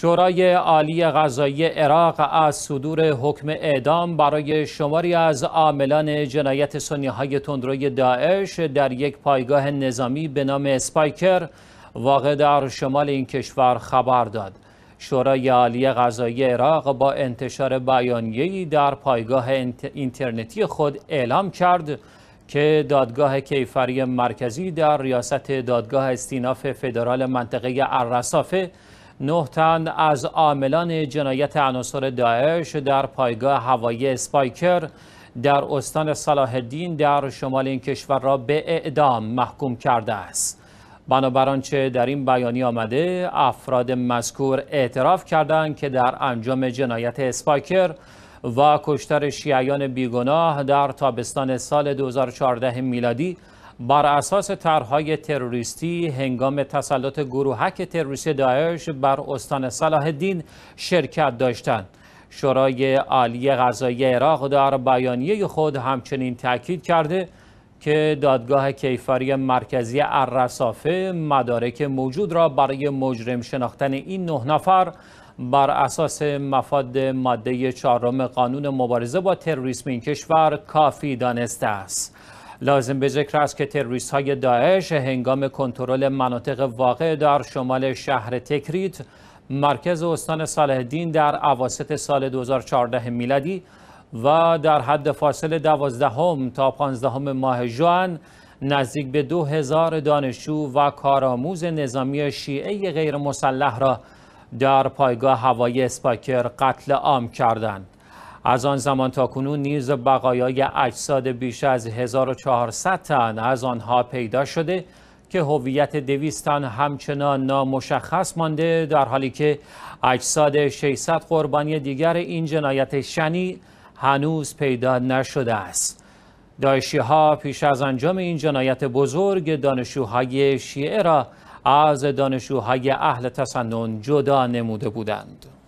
شورای عالی غذایی عراق از صدور حکم اعدام برای شماری از عاملان جنایت سنی تندروی داعش در یک پایگاه نظامی به نام اسپایکر واقع در شمال این کشور خبر داد. شورای عالی قضایی عراق با انتشار بیانیه‌ای در پایگاه اینترنتی خود اعلام کرد که دادگاه کیفری مرکزی در ریاست دادگاه استیناف فدرال منطقه الرصافه نه تن از عاملان جنایت عناصر داعش در پایگاه هوایی اسپایکر در استان صلاح الدین در شمال این کشور را به اعدام محکوم کرده است بنابر آنچه در این بیانیه آمده افراد مذکور اعتراف کردند که در انجام جنایت اسپایکر و کشتار شیعیان بیگناه در تابستان سال 2014 میلادی بر اساس طرحهای تروریستی هنگام تسلط گروهک تروریستی داعش بر استان صلاح دین شرکت داشتند شورای عالی غذایی عراق در بیانیه خود همچنین تاکید کرده که دادگاه کیفری مرکزی الرصافه مدارک موجود را برای مجرم شناختن این نه نفر بر اساس مفاد ماده چهارم قانون مبارزه با تروریسم این کشور کافی دانسته است لازم به ذکر است که تروریست های داعش هنگام کنترل مناطق واقع در شمال شهر تکریت مرکز استان صالح دین در اواسط سال 2014 میلادی و در حد فاصل 12 تا 15 ماه جوان نزدیک به 2000 دانشجو و کارآموز نظامی شیعه غیر مسلح را در پایگاه هوایی اسپاکر قتل عام کردند. از آن زمان تا کنون نیز بقایای اجساد بیش از 1400 تن از آنها پیدا شده که هویت 200 تن همچنان نامشخص مانده در حالی که اجساد 600 قربانی دیگر این جنایت شنی هنوز پیدا نشده است داعشی ها پیش از انجام این جنایت بزرگ دانشوهای شیعه را از دانشوهای اهل تسنن جدا نموده بودند